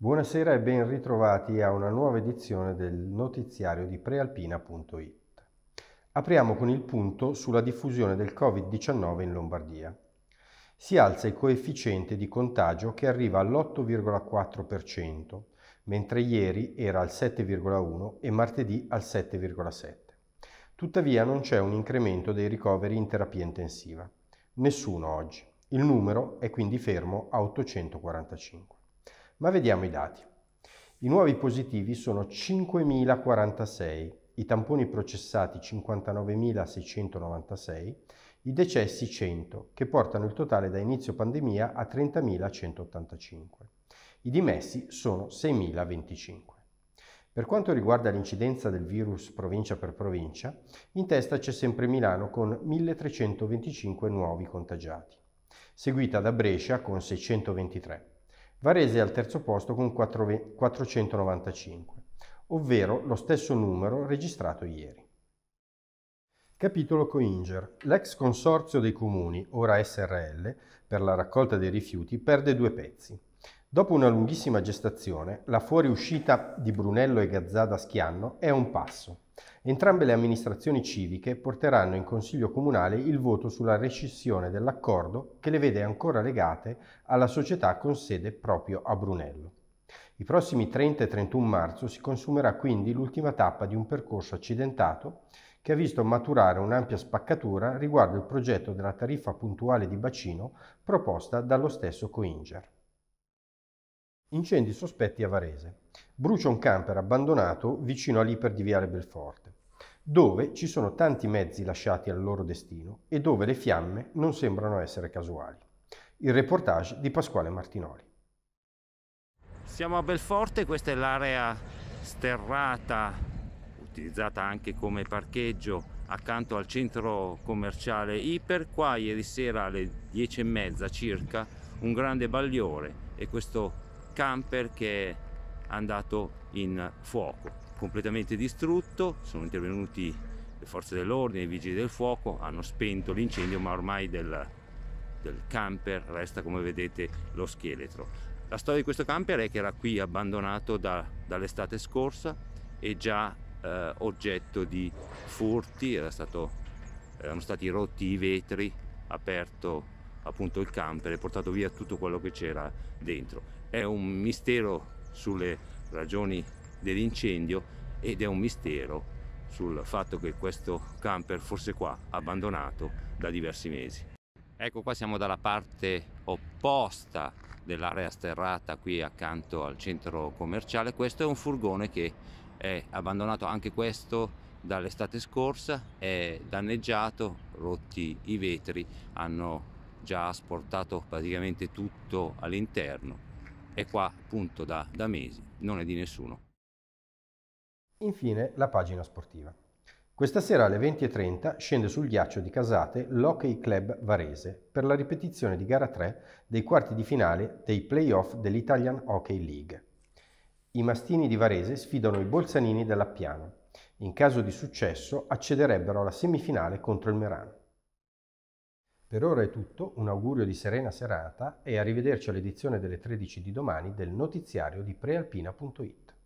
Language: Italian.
Buonasera e ben ritrovati a una nuova edizione del notiziario di prealpina.it. Apriamo con il punto sulla diffusione del Covid-19 in Lombardia. Si alza il coefficiente di contagio che arriva all'8,4%, mentre ieri era al 7,1% e martedì al 7,7%. Tuttavia non c'è un incremento dei ricoveri in terapia intensiva. Nessuno oggi. Il numero è quindi fermo a 845. Ma vediamo i dati. I nuovi positivi sono 5.046, i tamponi processati 59.696, i decessi 100, che portano il totale da inizio pandemia a 30.185. I dimessi sono 6.025. Per quanto riguarda l'incidenza del virus provincia per provincia, in testa c'è sempre Milano con 1.325 nuovi contagiati, seguita da Brescia con 623. Varese è al terzo posto con 495, ovvero lo stesso numero registrato ieri. Capitolo Coinger. L'ex consorzio dei comuni, ora SRL, per la raccolta dei rifiuti perde due pezzi. Dopo una lunghissima gestazione, la fuoriuscita di Brunello e Gazzada Schianno è un passo, Entrambe le amministrazioni civiche porteranno in Consiglio Comunale il voto sulla rescissione dell'accordo che le vede ancora legate alla società con sede proprio a Brunello. I prossimi 30 e 31 marzo si consumerà quindi l'ultima tappa di un percorso accidentato che ha visto maturare un'ampia spaccatura riguardo il progetto della tariffa puntuale di bacino proposta dallo stesso Coinger. Incendi sospetti a Varese. Brucia un camper abbandonato vicino all'iper di Viale Belforte, dove ci sono tanti mezzi lasciati al loro destino e dove le fiamme non sembrano essere casuali. Il reportage di Pasquale Martinoli. Siamo a Belforte, questa è l'area sterrata, utilizzata anche come parcheggio accanto al centro commerciale Iper. Qua ieri sera alle 10 e mezza circa un grande bagliore e questo camper che è andato in fuoco, completamente distrutto, sono intervenuti le forze dell'ordine, i vigili del fuoco, hanno spento l'incendio ma ormai del, del camper resta come vedete lo scheletro. La storia di questo camper è che era qui abbandonato da, dall'estate scorsa e già eh, oggetto di furti, stato, erano stati rotti i vetri, aperto appunto il camper e portato via tutto quello che c'era dentro. È un mistero sulle ragioni dell'incendio ed è un mistero sul fatto che questo camper fosse qua abbandonato da diversi mesi. Ecco qua siamo dalla parte opposta dell'area sterrata qui accanto al centro commerciale. Questo è un furgone che è abbandonato anche questo dall'estate scorsa, è danneggiato, rotti i vetri, hanno già asportato praticamente tutto all'interno è qua appunto da, da mesi, non è di nessuno. Infine la pagina sportiva. Questa sera alle 20.30 scende sul ghiaccio di Casate l'Hockey Club Varese per la ripetizione di gara 3 dei quarti di finale dei playoff dell'Italian Hockey League. I mastini di Varese sfidano i bolzanini dell'Appiano. In caso di successo accederebbero alla semifinale contro il Merano. Per ora è tutto, un augurio di serena serata e arrivederci all'edizione delle 13 di domani del notiziario di prealpina.it.